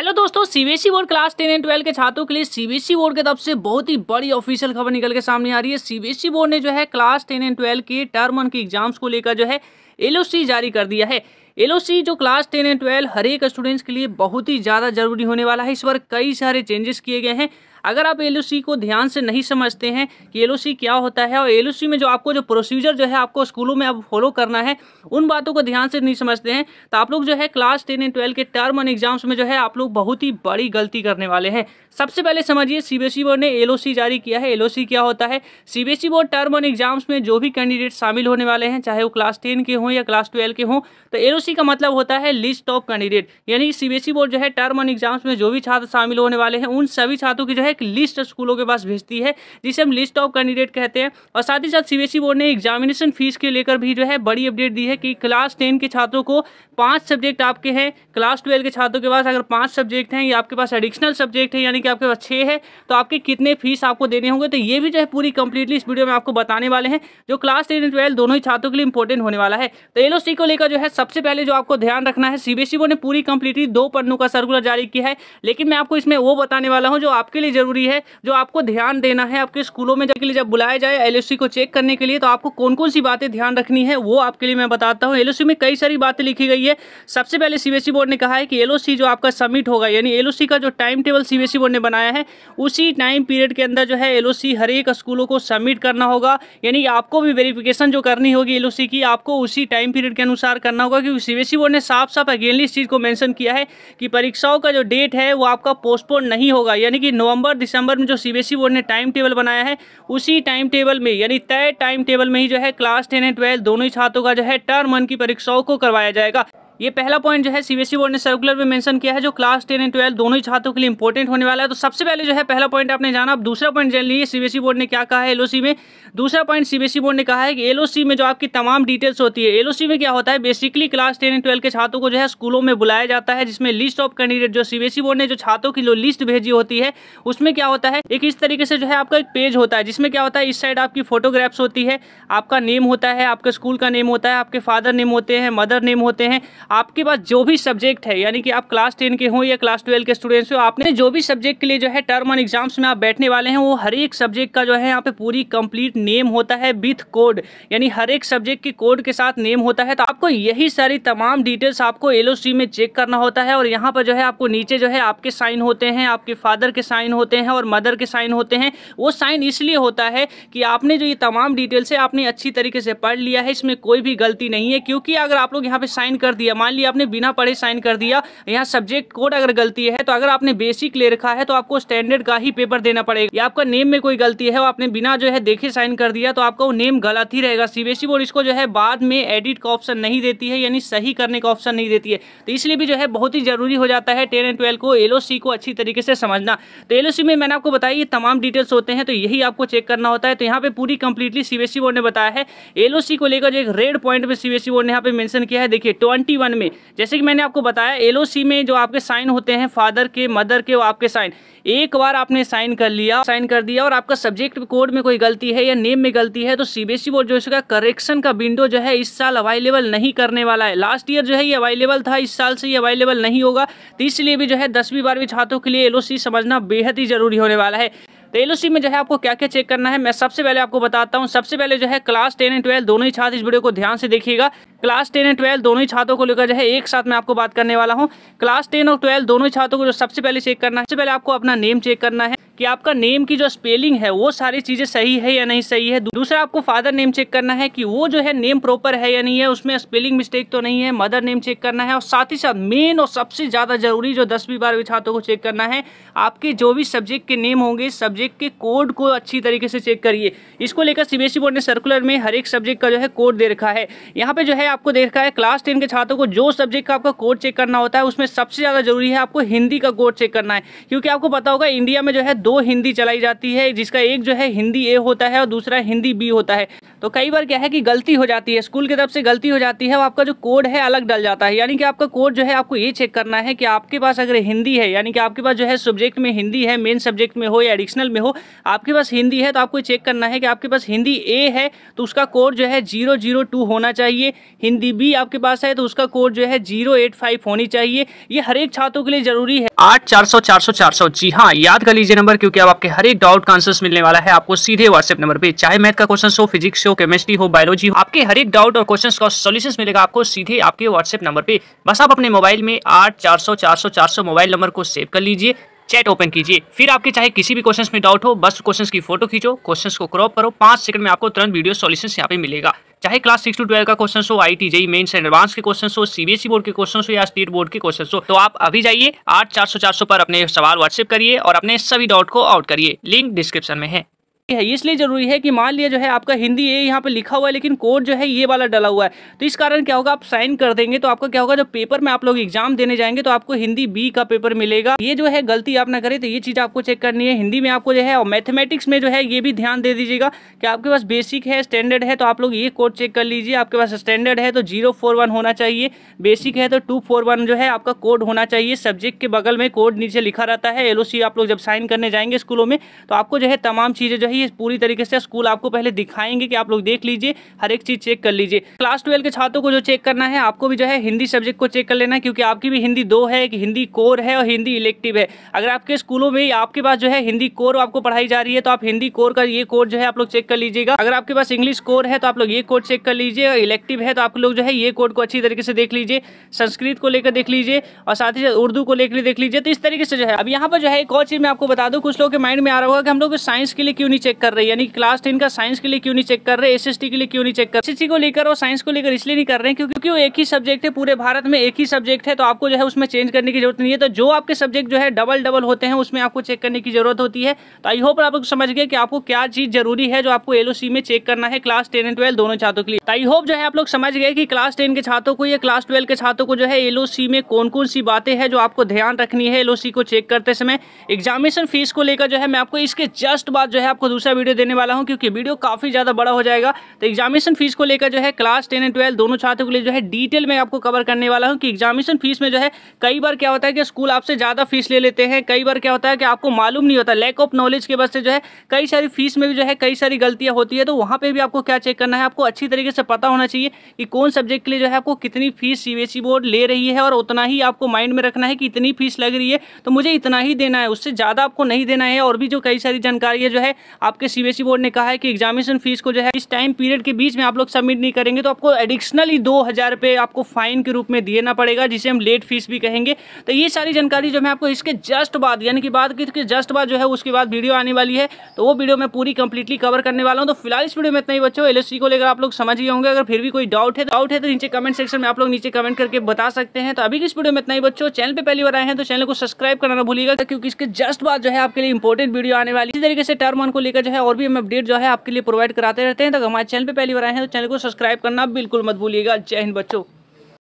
hello दोस्तों CBSE board class ten and twelve के छात्रों के लिए सीबीएसई बोर्ड e के तरफ से बहुत ही बड़ी ऑफिशियल खबर निकल के सामने आ रही है सीबीएसई बोर्ड e ने जो है क्लास टेन एंड ट्वेल्व के टर्म वन के एग्जाम्स को लेकर जो है एल जारी कर दिया है एल जो क्लास टेन एंड ट्वेल्व हर एक स्टूडेंट्स के लिए बहुत ही ज़्यादा जरूरी होने वाला है इस बार कई सारे चेंजेस किए गए हैं अगर आप एल को ध्यान से नहीं समझते हैं कि एल क्या होता है और एल में जो आपको जो प्रोसीजर जो है आपको स्कूलों में अब फॉलो करना है उन बातों को ध्यान से नहीं समझते हैं तो आप लोग जो है क्लास टेन एंड ट्वेल्व के टर्म एंड एग्जाम्स में जो है आप लोग बहुत ही बड़ी गलती करने वाले हैं सबसे पहले समझिए सी बोर्ड ने एल जारी किया है एल क्या होता है C board term end exams में जो भी कैंडिडेट शामिल होने वाले हैं चाहे वो क्लास टेन के हों हों या क्लास ट्वेल्व के हों तो एल का मतलब होता है लिस्ट ऑफ कैंडिडेट यानी सीबीएसई बोर्ड e जो है टर्म ऑन एग्जाम्स में जो भी छात्र शामिल होने वाले हैं उन सभी छात्रों की जो है एक लिस्ट स्कूलों के पास भेजती है जिसे हम लिस्ट ऑफ कैंडिडेट कहते हैं और साथ ही साथ सी बोर्ड e ने एग्जामिनेशन फीस के लेकर भी जो है बड़ी अपडेट दी है कि क्लास टेन के छात्रों को पाँच सब्जेक्ट आपके हैं क्लास ट्वेल्व के छात्रों के पास अगर पाँच सब्जेक्ट हैं या आपके पास एडिशनल सब्जेक्ट है यानी कि आपके पास छः है तो आपके कितने फीस आपको देने होंगे तो ये भी जो है पूरी कंप्लीटली इस वीडियो में आपको बताने वाले हैं जो क्लास टेन एंड ट्वेल्व दोनों ही छात्रों के लिए इंपॉर्टेंट होने वाला है तो एल को लेकर जो है सबसे पहले जो आपको ध्यान रखना है सीबीएसई e बोर्ड ने पूरी कंप्लीटली दो पन्नों का सर्कुलर जारी किया है लेकिन मैं आपको इसमें वो बताने वाला हूँ जो आपके लिए जरूरी है जो आपको ध्यान देना है आपके स्कूलों में जाके लिए जब बुलाया जाए एल e को चेक करने के लिए तो आपको कौन कौन सी बातें ध्यान रखनी है वो आपके लिए मैं बताता हूँ एल e में कई सारी बातें लिखी गई है सबसे पहले सीबीएसई बोर्ड ने कहा है कि एल जो आपका सबमिट होगा यानी एल का जो टाइम टेबल सीबीएसई बोर्ड ने बनाया है उसी टाइम पीरियड के अंदर जो है एल हर एक स्कूलों को सबमिट करना होगा यानी आपको भी वेरिफिकेशन जो करनी होगी एल की आपको उसी इसी टाइम पीरियड के अनुसार करना होगा क्योंकि सी बी बोर्ड ने साफ साफ अगेनली इस चीज़ को मेंशन किया है कि परीक्षाओं का जो डेट है वो आपका पोस्टपोन नहीं होगा यानी कि नवंबर दिसंबर में जो सीबीएसई बोर्ड e ने टाइम टेबल बनाया है उसी टाइम टेबल में यानी तय टाइम टेबल में ही जो है क्लास टेन एंड ट्वेल्व दोनों ही छात्रों का जो है टर्म वन की परीक्षाओं को करवाया जाएगा ये पहला पॉइंट जो है सीबीएसई बोर्ड e ने सर्कुलर में मेंशन किया है जो क्लास टेन एंड ट्वेल्व दोनों ही छात्रों के लिए इंपॉर्टेंट होने वाला है तो सबसे पहले जो है पहला पॉइंट आपने जाना अब दूसरा पॉइंट जान लीजिए सीबीएसई बोर्ड e ने क्या कहा है एलओसी में दूसरा पॉइंट सीबीएसई बोर्ड ने कहा है कि एलओसी में जो आपकी तमाम डिटेल्स होती है एलओसी में क्या होता है basically class ten and twelve के छात्रों को जो है स्कूलों में बुलाया जाता है जिसमें लिस्ट ऑफ कैंडिडेट जो सीबीएसई बोर्ड e ने जो छात्रों की जो लिस्ट भेजी होती है उसमें क्या होता है एक इस तरीके से जो है आपका एक पेज होता है जिसमें क्या होता है इस साइड आपकी फोटोग्राफ्स होती है आपका नेम होता है आपके स्कूल का नेम होता है आपके फादर नेम होते हैं मदर नेम होते हैं आपके पास जो भी सब्जेक्ट है यानी कि आप क्लास टेन के हों या क्लास ट्वेल्व के स्टूडेंट्स हो आपने जो भी सब्जेक्ट के लिए जो है टर्म ऑन एग्जाम्स में आप बैठने वाले हैं वो हर एक सब्जेक्ट का जो है यहाँ पे पूरी कंप्लीट नेम होता है विथ कोड यानी हर एक सब्जेक्ट के कोड के साथ नेम होता है तो आपको यही सारी तमाम डिटेल्स आपको एल में चेक करना होता है और यहाँ पर जो है आपको नीचे जो है आपके साइन होते हैं आपके फादर के साइन होते हैं और मदर के साइन होते हैं वो साइन इसलिए होता है कि आपने जो ये तमाम डिटेल्स है आपने अच्छी तरीके से पढ़ लिया है इसमें कोई भी गलती नहीं है क्योंकि अगर आप लोग यहाँ पे साइन कर दिया मान लिया आपने बिना पढ़े साइन कर दिया यहाँ सब्जेक्ट कोड अगर गलती है तो अगर आपने बेसिक ले रखा है तो आपको स्टैंडर्ड का ही पेपर देना पड़ेगा या आपका नेम में कोई गलती है और आपने बिना जो है देखे साइन कर दिया तो आपका वो नेम गलत ही रहेगा सीबीएसई बोर्ड e इसको जो है बाद में एडिट का ऑप्शन नहीं देती है यानी सही करने का ऑप्शन नहीं देती है तो इसलिए भी जो है बहुत ही जरूरी हो जाता है टेन एंड ट्वेल्व को एल को अच्छी तरीके से समझना तो एल में मैंने आपको बताया ये तमाम डिटेल्स होते हैं तो यही आपको चेक करना होता है तो यहाँ पे पूरी कंप्लीटली सीबीएसई बोर्ड ने बताया है एल को लेकर जो एक रेड पॉइंट में सीबीएसई बोर्ड e ने यहाँ पे मैंशन किया है देखिए ट्वेंटी वन में जैसे कि मैंने आपको बताया एल में जो आपके साइन होते हैं फादर के मदर के आपके साइन एक बार आपने साइन कर लिया साइन कर दिया और आपका सब्जेक्ट कोड में कोई गलती है या नेम में गलती है तो सीबीएसई बोर्ड e जो इसका करेक्शन का विंडो जो है इस साल अवेलेबल नहीं करने वाला है लास्ट ईयर जो है ये अवेलेबल था इस साल से ये अवेलेबल नहीं होगा तो इसलिए भी जो है दसवीं बारहवीं छात्रों के लिए एल समझना बेहद ही जरूरी होने वाला है तो एल में जो है आपको क्या क्या चेक करना है मैं सबसे पहले आपको बताता हूँ सबसे पहले जो है क्लास टेन एंड ट्वेल्व दोनों ही छात्र इस वीडियो को ध्यान से देखिएगा क्लास टेन एंड ट्वेल्व दोनों ही छात्रों को लेकर जो है एक साथ मैं आपको बात करने वाला हूँ क्लास टेन और ट्वेल्व दोनों ही छात्रों को जो सबसे पहले चेक करना है सबसे पहले आपको अपना नेम चेक करना है कि आपका नेम की जो स्पेलिंग है वो सारी चीज़ें सही है या नहीं सही है दूसरा आपको फादर नेम चेक करना है कि वो जो है नेम प्रॉपर है या नहीं है उसमें स्पेलिंग मिस्टेक तो नहीं है मदर नेम चेक करना है और साथ ही साथ मेन और सबसे ज़्यादा जरूरी जो दसवीं बारहवीं छात्रों को चेक करना है आपके जो भी सब्जेक्ट के नेम होंगे सब्जेक्ट के कोड को अच्छी तरीके से चेक करिए इसको लेकर सीबीएसई बोर्ड e ने सर्कुलर में हर एक सब्जेक्ट का जो है कोड दे रखा है यहाँ पे जो है आपको देखा है क्लास टेन के छात्रों को जो सब्जेक्ट का आपका कोड चेक करना होता है उसमें सबसे ज़्यादा जरूरी है आपको हिंदी का कोड चेक करना है क्योंकि आपको पता होगा इंडिया में जो है दो हिंदी चलाई जाती है जिसका एक जो है हिंदी ए होता है और दूसरा हिंदी बी होता है तो कई बार क्या है कि गलती हो जाती है स्कूल की तरफ से गलती हो जाती है और आपका जो कोड है अलग डल जाता है यानी कि आपका कोड जो है आपको ये चेक करना है कि आपके पास अगर हिंदी है यानी कि आपके पास जो है सब्जेक्ट में हिंदी है मेन सब्जेक्ट में हो या एडिशनल में हो आपके पास हिंदी है तो आपको चेक करना है कि आपके पास हिंदी ए है तो उसका कोड जो है जीरो होना चाहिए हिंदी बी आपके पास है तो उसका कोड जो है जीरो एट फाइव होनी चाहिए ये हर एक छात्रों के लिए जरूरी है आठ चार सौ चार सौ चार सौ जी हाँ याद कर लीजिए नंबर क्योंकि आप आपके हर एक डाउट का आंसर मिलने वाला है आपको सीधे व्हाट्सएप नंबर पर चाहे मैथ का क्वेश्चन हो फिजिक्स हो केमिस्ट्री हो बायोलॉजी हो आपके हर एक डाउट और क्वेश्चन का सोल्यूशन मिलेगा आपको सीधे आपके व्हाट्सएप नंबर पे बस आप अपने मोबाइल में आठ चार सौ चार सौ चार सौ मोबाइल नंबर को सेव कर लीजिए चैट ओपन कीजिए फिर आपके चाहे किसी भी क्वेश्चन में डाउट हो बस क्वेश्चन की फोटो खींचो क्वेश्चन को क्रॉप करो पांच सेकंड में आपको तुरंत वीडियो सॉल्यूशन यहाँ पे मिलेगा चाहे क्लास सिक्स टू ट्वेल्व का क्वेश्चन हो I T JEE mains and advance के क्वेश्चन हो सीबीएसई बोर्ड e के क्वेश्चन हो या स्टेट बोर्ड के क्वेश्चन हो तो आप अभी जाइए आठ चार सौ चार सौ पर अपने सवाल व्हाट्सएप करिए और अपने सभी डाउट को आउट करिए लिंक डिस्क्रिप्शन में है है इसलिए जरूरी है कि मान लिया जो है आपका हिंदी ये यहाँ पे लिखा हुआ है लेकिन कोड जो है ये वाला डला हुआ है तो इस कारण क्या होगा आप साइन कर देंगे तो आपका क्या होगा जब पेपर में आप लोग एग्जाम देने जाएंगे तो आपको हिंदी बी का पेपर मिलेगा ये जो है गलती आप ना करें तो ये चीज आपको चेक करनी है हिंदी में आपको जो है और मैथमेटिक्स में जो है ये भी ध्यान दे दीजिएगा कि आपके पास बेसिक है स्टैंडर्ड है तो आप लोग ये कोड चेक कर लीजिए आपके पास स्टैंडर्ड है तो जीरो फोर वन होना चाहिए बेसिक है तो टू फोर वन जो है आपका कोड होना चाहिए सब्जेक्ट के बगल में कोड नीचे लिखा रहता है एलओसी आप लोग जब साइन करने जाएंगे स्कूलों में तो आपको जो है तमाम चीज़ें जो है ये पूरी तरीके से स्कूल आपको पहले दिखाएंगे कि आप लोग देख लीजिए हर एक चीज़ चेक कर लीजिए क्लास ट्वेल्व के छात्रों को जो चेक करना है आपको भी जो है हिंदी सब्जेक्ट को चेक कर लेना है क्योंकि आपकी भी हिंदी दो है एक हिंदी कोर है और हिंदी इलेक्टिव है अगर आपके स्कूलों में आपके पास जो है हिंदी कोर आपको पढ़ाई जा रही है तो आप हिंदी कोर का ये कोड जो है आप लोग चेक कर लीजिएगा अगर आपके पास इंग्लिश कोर है तो आप लोग ये कोड चेक कर लीजिए और इलेक्टिव है तो आप लोग जो है ये कोड को अच्छी तरीके से देख लीजिए संस्कृत को लेकर देख लीजिए और साथ ही साथ उर्दू को लेकर देख लीजिए तो इस तरीके से जो है अब यहाँ पर जो है एक और चीज़ मैं आपको बता दूँ कुछ लोग के माइंड में आ रहा होगा कि हम लोग साइंस के लिए क्यों नहीं चेक कर रहे यानी क्लास टेन का साइंस के लिए क्यों नहीं चेक कर रहे एस के लिए क्यों नहीं चेक कर एस को लेकर और साइंस को लेकर इसलिए नहीं कर रहे क्योंकि वो एक ही सब्जेक्ट है पूरे भारत में एक ही सब्जेक्ट है तो आपको जो है उसमें चेंज करने की जरूरत नहीं है तो जो आपके सब्जेक्ट जो है डबल डबल होते हैं उसमें आपको चेक करने की जरूरत होती है तो आई होप आप समझ गए कि आपको क्या चीज़ जरूरी है जो आपको एलओसी में चेक करना है क्लास टेन एंड ट्वेल्व दोनों छात्रों के लिए आई तो होप जो है आप लोग समझ गए कि क्लास टेन के छात्रों को या क्लास ट्वेल्व के छात्रों को जो है एलओसी में कौन कौन सी बातें हैं जो आपको ध्यान रखनी है एलओसी को चेक करते समय एग्जामिनेशन फीस को लेकर जो है मैं आपको इसके जस्ट बाद जो है आपको दूसरा वीडियो देने वाला हूँ क्योंकि वीडियो काफ़ी ज़्यादा बड़ा हो जाएगा तो एग्जामिनेशन फीस को लेकर जो है क्लास टेन एंड ट्वेल्व दोनों छात्रों के लिए जो है डिटेल में आपको कवर करने वाला हूँ कि एग्जामिनेशन फीस में जो है कई बार क्या होता है कि स्कूल आपसे ज़्यादा फीस ले लेते हैं कई बार क्या होता है कि आपको मालूम नहीं होता लैक ऑफ नॉलेज के वजह से जो है कई सारी फीस में भी जो है कई सारी गलतियाँ होती है तो वहाँ पर भी आपको क्या चेक करना है आपको अच्छी तरीके से पता होना चाहिए कि कौन सब्जेक्ट के लिए जो है आपको कितनी फीस सी बोर्ड ले रही है और उतना ही आपको माइंड में रखना है कि इतनी फीस लग रही है तो मुझे इतना ही देना है उससे ज़्यादा आपको नहीं देना है और भी जो कई सारी जानकारी है जो है आपके सीबीएसई e बोर्ड ने कहा है कि एग्जामिनेशन फीस को जो है इस टाइम पीरियड के बीच में आप लोग सबमिट नहीं करेंगे तो आपको एडिशनली दो हज़ार रुपये आपको फाइन के रूप में देना पड़ेगा जिसे हम लेट फीस भी कहेंगे तो ये सारी जानकारी जो मैं आपको इसके जस्ट बाद यानी कि बात की जस्ट बाद जो है उसके बाद वीडियो आने वाली है तो वो वीडियो मैं पूरी कंप्लीटली कवर करने वाला हूँ तो फिलहाल इस वीडियो में इतना ही बच्चों एल को लेकर आप लोग समझ ही होंगे अगर फिर भी कोई डाउट है डाउट तो है तो नीचे कमेंट सेक्शन में आप लोग नीचे कमेंट करके बता सकते हैं तो अभी इस वीडियो में इतना ही बच्चों चैनल पर पहली बार आए हैं तो चैनल को सब्सक्राइब करना भूलिएगा क्योंकि इसके जस्ट बाद जो है आपके लिए इंपॉर्टेंट वीडियो आने वाली इसी तरीके से टर्म वन को लेकर का जो है और भी हम अपडेट जो है आपके लिए प्रोवाइड कराते रहते हैं तो हमारे चैनल पर पहली बार आए हैं तो चैनल को सब्सक्राइब करना बिल्कुल मत भूलिएगा जय हिंद बच्चों